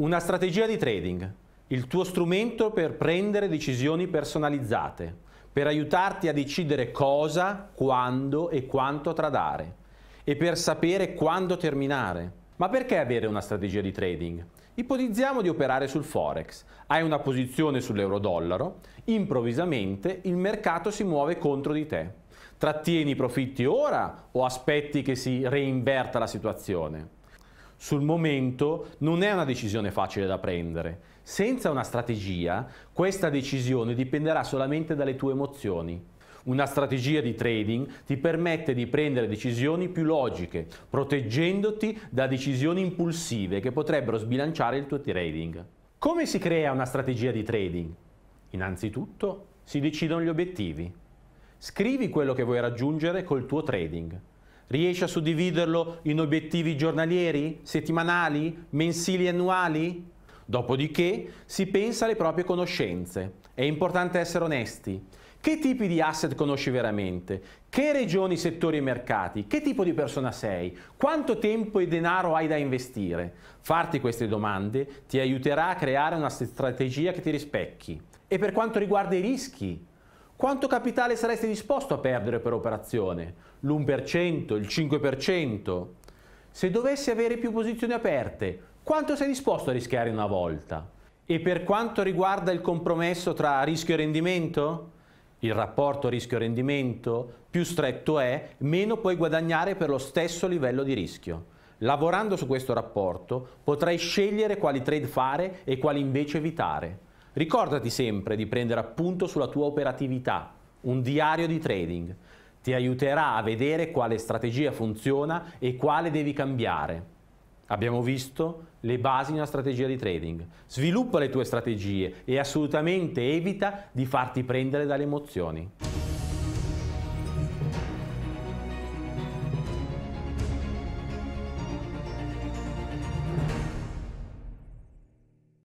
Una strategia di trading, il tuo strumento per prendere decisioni personalizzate, per aiutarti a decidere cosa, quando e quanto tradare e per sapere quando terminare. Ma perché avere una strategia di trading? Ipotizziamo di operare sul Forex, hai una posizione sull'euro-dollaro, improvvisamente il mercato si muove contro di te. Trattieni i profitti ora o aspetti che si reinverta la situazione? sul momento non è una decisione facile da prendere. Senza una strategia, questa decisione dipenderà solamente dalle tue emozioni. Una strategia di trading ti permette di prendere decisioni più logiche, proteggendoti da decisioni impulsive che potrebbero sbilanciare il tuo trading. Come si crea una strategia di trading? Innanzitutto si decidono gli obiettivi. Scrivi quello che vuoi raggiungere col tuo trading. Riesci a suddividerlo in obiettivi giornalieri, settimanali, mensili e annuali? Dopodiché si pensa alle proprie conoscenze. È importante essere onesti. Che tipi di asset conosci veramente? Che regioni, settori e mercati? Che tipo di persona sei? Quanto tempo e denaro hai da investire? Farti queste domande ti aiuterà a creare una strategia che ti rispecchi. E per quanto riguarda i rischi, quanto capitale saresti disposto a perdere per operazione? L'1%, il 5%? Se dovessi avere più posizioni aperte, quanto sei disposto a rischiare una volta? E per quanto riguarda il compromesso tra rischio e rendimento? Il rapporto rischio-rendimento più stretto è, meno puoi guadagnare per lo stesso livello di rischio. Lavorando su questo rapporto potrai scegliere quali trade fare e quali invece evitare. Ricordati sempre di prendere appunto sulla tua operatività, un diario di trading. Ti aiuterà a vedere quale strategia funziona e quale devi cambiare. Abbiamo visto le basi di una strategia di trading. Sviluppa le tue strategie e assolutamente evita di farti prendere dalle emozioni.